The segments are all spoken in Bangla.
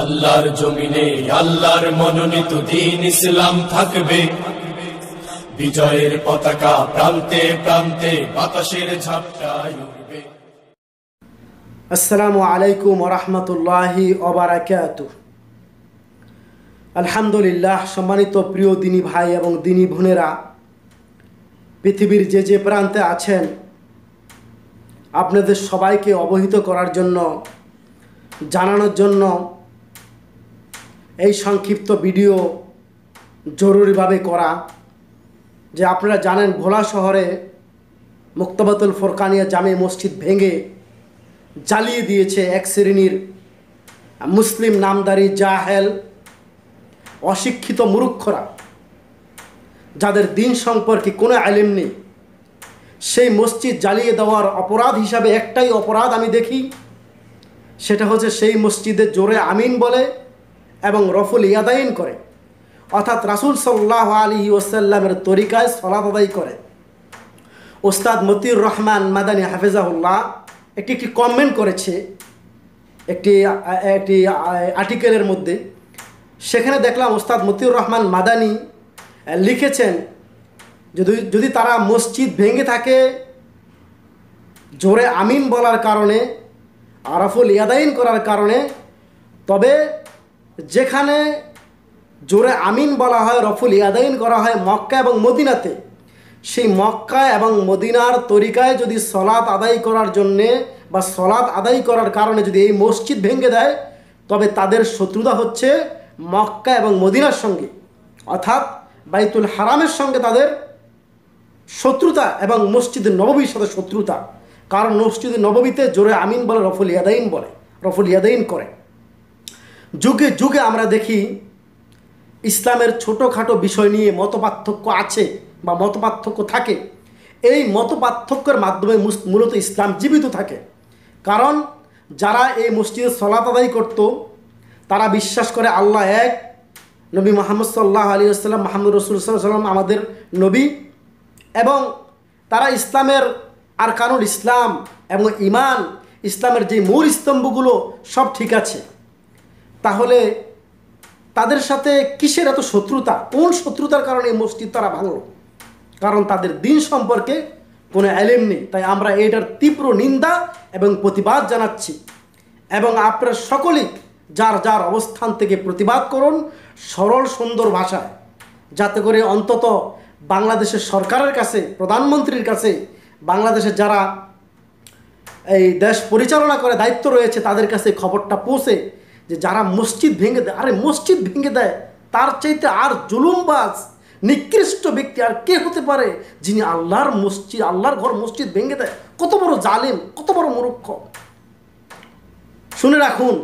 আল্লাহর জমিনে আল্লাহর মনোনীত দিন ইসলাম থাকবে বিজয়ের পতাকা প্রান্তে প্রান্তে বাতাসের ঝাপটায় উঠবে আসসালামু আলাইকুম রহমতুল্লাহি আলহামদুলিল্লাহ সম্মানিত প্রিয় দিনী ভাই এবং দিনী বোনেরা পৃথিবীর যে যে প্রান্তে আছেন আপনাদের সবাইকে অবহিত করার জন্য জানানোর জন্য এই সংক্ষিপ্ত ভিডিও জরুরিভাবে করা যে আপনারা জানেন ভোলা শহরে মুক্তবাতুল ফোরকানিয়া জামে মসজিদ ভেঙে জ্বালিয়ে দিয়েছে এক শ্রেণীর মুসলিম নামদারি জাহেল অশিক্ষিত মুরুক্ষরা যাদের দিন সম্পর্কে কোনো আলিম নেই সেই মসজিদ জ্বালিয়ে দেওয়ার অপরাধ হিসাবে একটাই অপরাধ আমি দেখি সেটা হচ্ছে সেই মসজিদের জোরে আমিন বলে এবং রফুল ইয়াদাইন করে অর্থাৎ রাসুল সাল্লাহ আলী ওসাল্লামের তরিকায় সলাত আদায় করে ওস্তাদ মতিউর রহমান মাদানী হাফেজাউল্লাহ একটি একটি কমেন্ট করেছে একটি একটি আর্টিকেলের মধ্যে সেখানে দেখলাম ওস্তাদ মতিউর রহমান মাদানী লিখেছেন যদি যদি তারা মসজিদ ভেঙে থাকে জোরে আমিন বলার কারণে আরাফুল ইয়াদাইন করার কারণে তবে যেখানে জোরে আমিন বলা হয় রফুল ইয়াদাইন করা হয় মক্কা এবং মদিনাতে সেই মক্কা এবং মদিনার তরিকায় যদি সলাৎ আদায় করার জন্যে বা সলাৎ আদায় করার কারণে যদি এই মসজিদ ভেঙে দেয় তবে তাদের শত্রুতা হচ্ছে মক্কা এবং মদিনার সঙ্গে অর্থাৎ বাইতুল হারামের সঙ্গে তাদের শত্রুতা এবং মসজিদ নববীর সাথে শত্রুতা কারণ মসজিদ নববীতে জোরে আমিন বলে রফুল ইয়াদাইন বলে রফুল ইয়াদাইন করে যুগে যুগে আমরা দেখি ইসলামের ছোটোখাটো বিষয় নিয়ে মতপার্থক্য আছে বা মতপার্থক্য থাকে এই মতপার্থক্যের মাধ্যমে মূলত ইসলাম জীবিত থাকে কারণ যারা এই মসজিদে সলাত আদায় করত তারা বিশ্বাস করে আল্লাহ এক নবী মোহাম্মদ সাল্লাহ আলী আসসালাম মাহমুদ রসুল সাল্লাম আমাদের নবী এবং তারা ইসলামের আর কারণ ইসলাম এবং ইমান ইসলামের যে মূল স্তম্ভগুলো সব ঠিক আছে তাহলে তাদের সাথে কিসের এত শত্রুতা কোন শত্রুতার কারণে এই মসজিদ তারা ভাঙল কারণ তাদের দিন সম্পর্কে কোনো অ্যালেম নেই তাই আমরা এটার তীব্র নিন্দা এবং প্রতিবাদ জানাচ্ছি এবং আপনারা সকলেই যার যার অবস্থান থেকে প্রতিবাদ করুন সরল সুন্দর ভাষায় যাতে করে অন্তত বাংলাদেশের সরকারের কাছে প্রধানমন্ত্রীর কাছে বাংলাদেশের যারা এই দেশ পরিচালনা করে দায়িত্ব রয়েছে তাদের কাছে খবরটা পৌঁছে যে যারা মসজিদ ভেঙে দেয় আরে মসজিদ ভেঙে দেয় তার চাইতে আর জুলুমবাজ নিকৃষ্ট ব্যক্তি আর কে হতে পারে যিনি আল্লাহর মসজিদ আল্লাহর ঘর মসজিদ ভেঙে দেয় কত বড় জালিম কত বড় মূর্খ শুনে রাখুন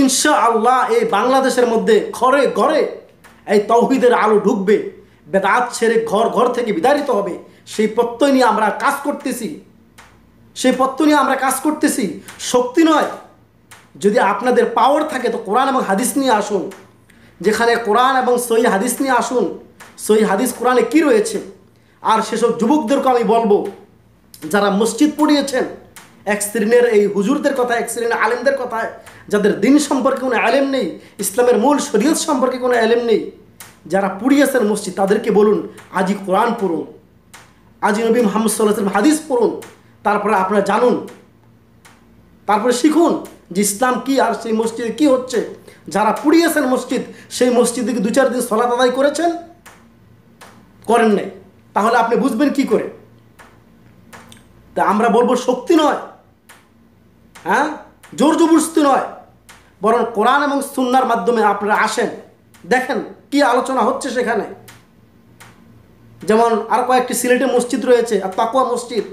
ইনশা আল্লাহ এই বাংলাদেশের মধ্যে ঘরে ঘরে এই তৌহিদের আলো ঢুকবে বেদাত ছেড়ে ঘর ঘর থেকে বিদারিত হবে সেই প্রত্যয় নিয়ে আমরা কাজ করতেছি সেই প্রত্যয় নিয়ে আমরা কাজ করতেছি শক্তি নয় যদি আপনাদের পাওয়ার থাকে তো কোরআন এবং হাদিস নিয়ে আসুন যেখানে কোরআন এবং সই হাদিস নিয়ে আসুন সই হাদিস কোরআনে কি রয়েছে আর সেসব যুবকদেরকে আমি বলবো যারা মসজিদ পড়িয়েছেন এক শ্রেণীর এই হুজুরদের কথা এক শ্রেণীর আলেমদের কথা যাদের দিন সম্পর্কে কোনো আলেম নেই ইসলামের মূল শরীয়ত সম্পর্কে কোনো আলেম নেই যারা পুড়িয়েছেন মসজিদ তাদেরকে বলুন আজই কোরআন পড়ুন আজি নবী মোহাম্মদ সাল্লাহ হাদিস পড়ুন তারপরে আপনারা জানুন তারপরে শিখুন যে ইসলাম কি আর সেই মসজিদে কি হচ্ছে যারা পুড়িয়েছেন মসজিদ সেই মসজিদে কি দু চার দিন সলাত আদায় করেছেন করেন নাই তাহলে আপনি বুঝবেন কি করে তা আমরা বলবো শক্তি নয় হ্যাঁ জোর জবরস্তি নয় বরং কোরআন এবং সুন্নার মাধ্যমে আপনারা আসেন দেখেন কি আলোচনা হচ্ছে সেখানে যেমন আর কয়েকটি সিলেটে মসজিদ রয়েছে আর তাকুয়া মসজিদ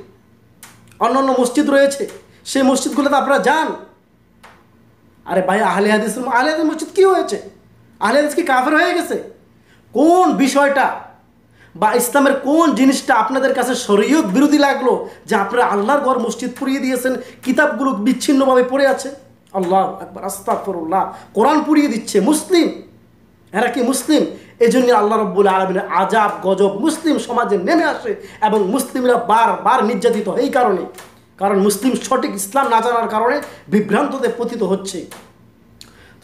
অন্যান্য মসজিদ রয়েছে সেই মসজিদগুলোতে আপনারা যান আরে ভাই আহলে হাদিস আহলে হাদিস মসজিদ কী হয়েছে আহলে হাদিস কি কাফের হয়ে গেছে কোন বিষয়টা বা ইসলামের কোন জিনিসটা আপনাদের কাছে শরীয়ত বিরোধী লাগলো যে আপনারা আল্লাহর ঘর মসজিদ পুড়িয়ে দিয়েছেন কিতাবগুলো বিচ্ছিন্নভাবে পড়ে আছে আল্লাহ একবার আস্তাফরুল্লাহ কোরআন পুড়িয়ে দিচ্ছে মুসলিম এরা কি মুসলিম এই জন্য আল্লাহ রব্বুল আলমিনের আজাব গজব মুসলিম সমাজে নেমে আসে এবং মুসলিমরা বার বার নির্যাতিত এই কারণে কারণ মুসলিম সঠিক ইসলাম না জানার কারণে বিভ্রান্ততে পতিত হচ্ছে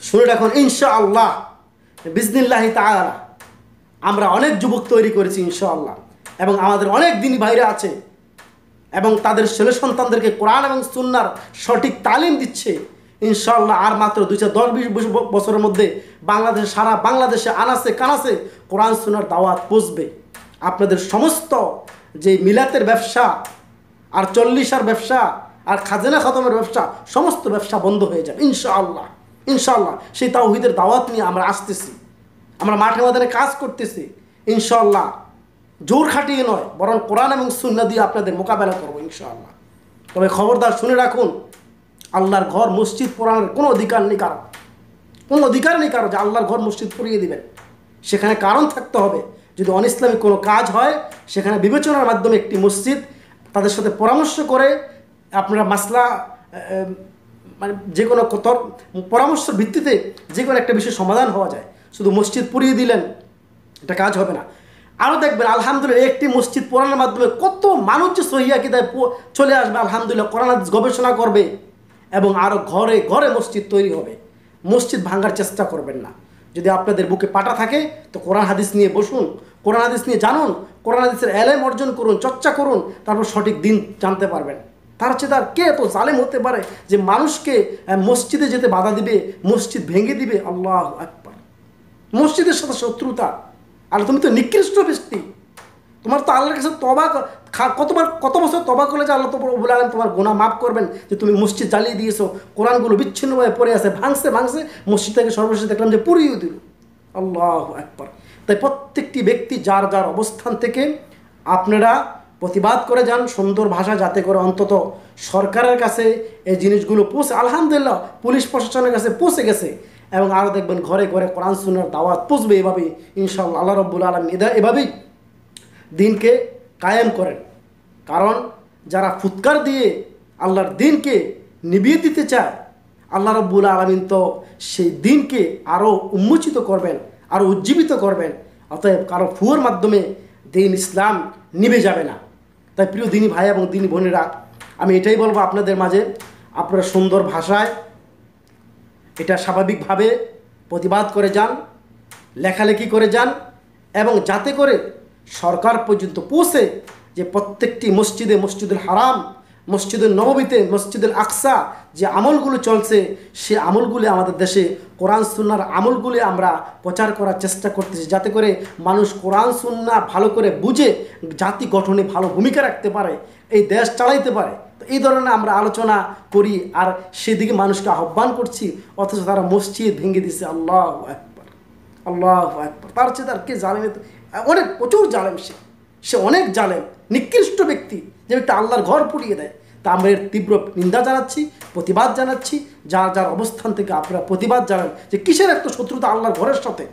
শুনে রাখুন ইনশা আল্লাহ বিজনিল্লাহি তাহারা আমরা অনেক যুবক তৈরি করেছি ইনশা আল্লাহ এবং আমাদের অনেক দিনই বাইরে আছে এবং তাদের ছেলে সন্তানদেরকে কোরআন এবং সুন্নার সঠিক তালিম দিচ্ছে ইনশাল্লাহ আর মাত্র দুইশো দশ বিশ বছরের মধ্যে বাংলাদেশে সারা বাংলাদেশে আনাসে কানাসে কোরআন সুনার দাওয়াত পুষবে আপনাদের সমস্ত যে মিলাতের ব্যবসা আর চল্লিশার ব্যবসা আর খাজেনা খতমের ব্যবসা সমস্ত ব্যবসা বন্ধ হয়ে যাবে ইনশাআল্লাহ ইনশাআল্লাহ সেই তাওহিদের দাওয়াত নিয়ে আমরা আসতেছি আমরা মাঠে মাদারে কাজ করতেছি ইনশাআল্লাহ জোর খাটিয়ে নয় বরং কোরআন এবং সুন্না দিয়ে আপনাদের মোকাবেলা করবো ইনশাআল্লাহ তবে খবরদার শুনে রাখুন আল্লাহর ঘর মসজিদ পোড়ানোর কোনো অধিকার নেই কারো কোনো অধিকার নেই কারো যে আল্লাহর ঘর মসজিদ পুড়িয়ে দিবেন সেখানে কারণ থাকতে হবে যদি অন ইসলামিক কোনো কাজ হয় সেখানে বিবেচনার মাধ্যমে একটি মসজিদ তাদের সাথে পরামর্শ করে আপনারা মাসলা মানে যে কোনো পরামর্শের ভিত্তিতে যে কোনো একটা বিষয় সমাধান হওয়া যায় শুধু মসজিদ পুড়িয়ে দিলেন এটা কাজ হবে না আরও দেখবেন আলহামদুলিল্লাহ একটি মসজিদ পুরানোর মাধ্যমে কত মানুষ যে সহিয়া কিতায় চলে আসবে আলহামদুলিল্লাহ কোরআন গবেষণা করবে এবং আরও ঘরে ঘরে মসজিদ তৈরি হবে মসজিদ ভাঙার চেষ্টা করবেন না যদি আপনাদের বুকে পাটা থাকে তো কোরআন হাদিস নিয়ে বসুন কোরআন আদিস নিয়ে জানুন কোরআন আদিসের এলেম অর্জন করুন চর্চা করুন তারপর সঠিক দিন জানতে পারবেন তার চেয়ে তার কে এত জালেম হতে পারে যে মানুষকে মসজিদে যেতে বাধা দিবে মসজিদ ভেঙে দিবে আল্লাহ একবার মসজিদের সাথে শত্রুতা আর তুমি তো নিকৃষ্ট ব্যক্তি তোমার তো আল্লাহর কাছে তবা কতবার কত বছর তবা করলে যে আল্লাহ তোমার বলে আলেন তোমার গোনা মাফ করবেন যে তুমি মসজিদ জ্বালিয়ে দিয়েছো কোরআনগুলো বিচ্ছিন্নভাবে পড়ে আছে ভাঙছে ভাঙছে থেকে সর্বশেষ দেখলাম যে পুড়িয়েও দিল আল্লাহ একবার তাই প্রত্যেকটি ব্যক্তি যার যার অবস্থান থেকে আপনারা প্রতিবাদ করে যান সুন্দর ভাষা যাতে করে অন্তত সরকারের কাছে এই জিনিসগুলো পৌঁছে আলহামদুলিল্লাহ পুলিশ প্রশাসনের কাছে পৌঁছে গেছে এবং আরও দেখবেন ঘরে ঘরে কোরআন সুনার দাওয়াত পুষবে এভাবেই ইনশাল্লাহ আল্লাহ রব্বুল আলম এদা এভাবেই দিনকে কায়েম করেন কারণ যারা ফুৎকার দিয়ে আল্লাহর দিনকে নিবিয়ে দিতে চায় আল্লাহ রব্বুল আলমিন তো সেই দিনকে আরও উন্মোচিত করবেন আরও উজ্জীবিত করবেন অতএব কারো ফুয়ের মাধ্যমে দিন ইসলাম নিবে যাবে না তাই প্রিয় দিনী ভাই এবং দিনী বোনেরা আমি এটাই বলবো আপনাদের মাঝে আপনারা সুন্দর ভাষায় এটা স্বাভাবিকভাবে প্রতিবাদ করে যান লেখালেখি করে যান এবং যাতে করে সরকার পর্যন্ত পৌঁছে যে প্রত্যেকটি মসজিদে মসজিদুল হারাম মসজিদুল নবীতে মসজিদুল আকসা যে আমলগুলো চলছে সে আমলগুলি আমাদের দেশে কোরআন সুন্নার আমলগুলি আমরা প্রচার করার চেষ্টা করতেছি যাতে করে মানুষ কোরআন সুন্না ভালো করে বুঝে জাতি গঠনে ভালো ভূমিকা রাখতে পারে এই দেশ চালাইতে পারে তো এই ধরনের আমরা আলোচনা করি আর সেদিকে মানুষকে আহ্বান করছি অথচ তারা মসজিদ ভেঙে দিছে আল্লাহ একবার আল্লাহ একবার তার চেয়ে তার কে জালেমে অনেক প্রচুর জালেম সে সে অনেক জালেম নিকৃষ্ট ব্যক্তি যে একটা আল্লাহর ঘর পুড়িয়ে দেয় তা আমরা এর তীব্র নিন্দা জানাচ্ছি প্রতিবাদ জানাচ্ছি যার যার অবস্থান থেকে আপনারা প্রতিবাদ জানান যে কিসের একটা শত্রুতা আল্লাহর ঘরের সাথে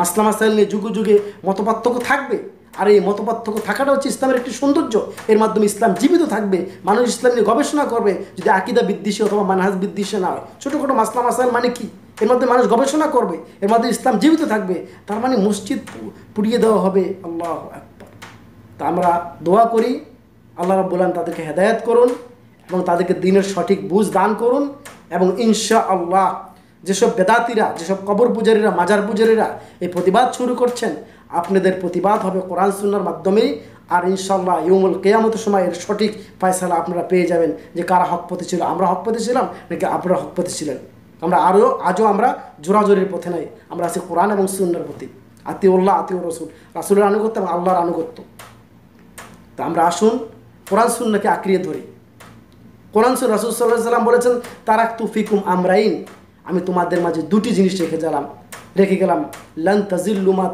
মাসলামা সাহেল নিয়ে যুগে যুগে মতপার্থক্য থাকবে আর এই মতপার্থক্য থাকাটা হচ্ছে ইসলামের একটি সৌন্দর্য এর মাধ্যমে ইসলাম জীবিত থাকবে মানুষ ইসলাম নিয়ে গবেষণা করবে যদি আকিদা বিদ্বেষী অথবা মানহাজ বিদ্বেষী না হয় ছোটোখাটো মাসলাম আসাল মানে কি এর মাধ্যমে মানুষ গবেষণা করবে এর মাধ্যমে ইসলাম জীবিত থাকবে তার মানে মসজিদ পুড়িয়ে দেওয়া হবে আল্লাহ একবার তা আমরা দোয়া করি আল্লাহ রাব্বুল তাদেরকে হেদায়েত করুন এবং তাদেরকে দিনের সঠিক বুঝ দান করুন এবং ইনশা আল্লাহ যেসব বেদাতিরা যেসব কবর পূজারীরা মাজার পূজারীরা এই প্রতিবাদ শুরু করছেন আপনাদের প্রতিবাদ হবে কোরআন সুন্নার মাধ্যমেই আর ইনশাল্লাহ ইউমুল কেয়ামতের সময় এর সঠিক ফয়সালা আপনারা পেয়ে যাবেন যে কারা হকপথে ছিল আমরা হকপথে ছিলাম নাকি আপনারা হকপথে ছিলেন আমরা আরও আজও আমরা জোরাজোরির পথে নাই আমরা আছি কোরআন এবং সুন্নার প্রতি আতিউল্লাহ আতিউর রসুল রাসুলের আনুগত্য এবং আল্লাহর আনুগত্য তো আমরা আসুন কোরআন সুন্নাকে আঁকড়িয়ে ধরি কোরআন সুন রাসুল সাল্লাহ সাল্লাম বলেছেন তারাক ফিকুম আমরাইন আমি তোমাদের মাঝে দুটি জিনিস রেখে গেলাম রেখে গেলাম লান তাজিল্লুমা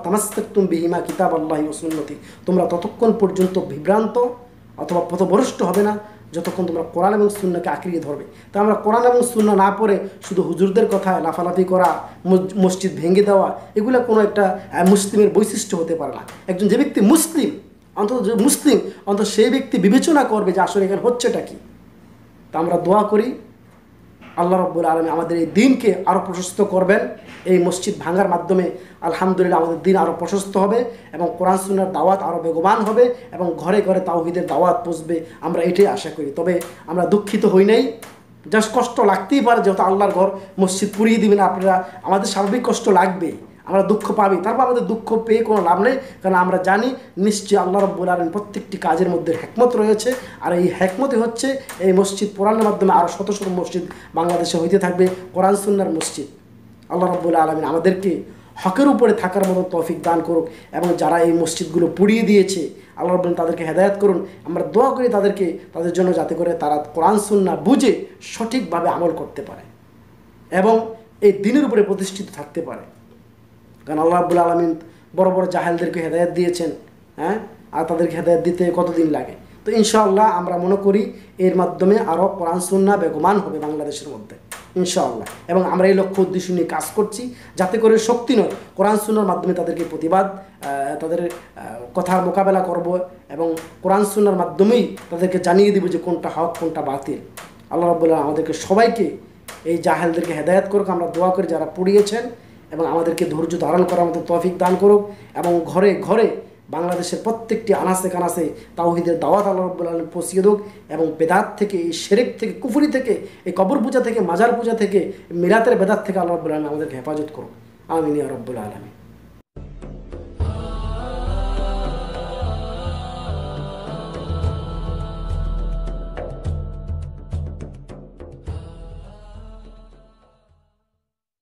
তুম বিহিমা কিতাব আল্লাহ ওসুন্নতি তোমরা ততক্ষণ পর্যন্ত বিভ্রান্ত অথবা পথভরষ্ট হবে না যতক্ষণ তোমরা কোরআন এবং সুন্নাকে আঁকড়িয়ে ধরবে তা আমরা কোরআন এবং সুন্না না পড়ে শুধু হুজুরদের কথা লাফালাফি করা মসজিদ ভেঙে দেওয়া এগুলো কোনো একটা মুসলিমের বৈশিষ্ট্য হতে পারে না একজন যে ব্যক্তি মুসলিম অন্তত যে মুসলিম অন্তত সেই ব্যক্তি বিবেচনা করবে যে আসলে এখানে হচ্ছেটা কি তা আমরা দোয়া করি আল্লাহ রব্বুল আলমী আমাদের এই দিনকে আরও প্রশস্ত করবেন এই মসজিদ ভাঙার মাধ্যমে আলহামদুলিল্লাহ আমাদের দিন আরও প্রশস্ত হবে এবং কোরআন সুনার দাওয়াত আরও বেগবান হবে এবং ঘরে ঘরে তাওহিদের দাওয়াত পুষবে আমরা এটাই আশা করি তবে আমরা দুঃখিত হই নাই জাস্ট কষ্ট লাগতেই পারে যেহেতু আল্লাহর ঘর মসজিদ পুড়িয়ে দিবেন আপনারা আমাদের স্বাভাবিক কষ্ট লাগবে আমরা দুঃখ পাবি তারপর আমাদের দুঃখ পেয়ে কোনো লাভ নেই কারণ আমরা জানি নিশ্চয়ই আল্লাহ রব্বুল আলমিন প্রত্যেকটি কাজের মধ্যে হ্যাকমত রয়েছে আর এই হ্যাকমতই হচ্ছে এই মসজিদ কোরআনের মাধ্যমে আরও শত শত মসজিদ বাংলাদেশে হইতে থাকবে কোরআন সুন্নার মসজিদ আল্লাহ রব্বুল আলমিন আমাদেরকে হকের উপরে থাকার মতো তফিক দান করুক এবং যারা এই মসজিদগুলো পুড়িয়ে দিয়েছে আল্লাহ রব্বুল তাদেরকে হেদায়ত করুন আমরা দোয়া করি তাদেরকে তাদের জন্য যাতে করে তারা কোরআন সুন্না বুঝে সঠিকভাবে আমল করতে পারে এবং এই দিনের উপরে প্রতিষ্ঠিত থাকতে পারে কারণ আল্লাহ আব্বুল আলমিন বড় বড় জাহেলদেরকে হেদায়ত দিয়েছেন হ্যাঁ আর তাদেরকে হেদায়ত দিতে কতদিন লাগে তো ইনশাআল্লাহ আমরা মনে করি এর মাধ্যমে আরও কোরআন সুন্না বেগমান হবে বাংলাদেশের মধ্যে ইনশাআল্লাহ এবং আমরা এই লক্ষ্য উদ্দেশ্য নিয়ে কাজ করছি যাতে করে শক্তি নয় কোরআন সুন্নার মাধ্যমে তাদেরকে প্রতিবাদ তাদের কথার মোকাবেলা করব এবং কোরআন সুন্নার মাধ্যমেই তাদেরকে জানিয়ে দেবো যে কোনটা হক কোনটা বাতিল আল্লাহ রবুল্লাহ আমাদেরকে সবাইকে এই জাহেলদেরকে হেদায়ত করুক আমরা দোয়া করি যারা পড়িয়েছেন এবং আমাদেরকে ধৈর্য ধারণ করার মতো তফিক দান করুক এবং ঘরে ঘরে বাংলাদেশের প্রত্যেকটি আনাসে কানাসে তাওহিদের দাওয়াত আল্লাহবুল্লাহ আলম পৌঁছিয়ে দোক এবং বেদাত থেকে এই শেরেক থেকে কুফুরি থেকে এই কবর পূজা থেকে মাজার পূজা থেকে মিরাতের বেদাত থেকে আল্লাহ আলম আমাদেরকে হেফাজত করুক আমিন রব্বুল আলমী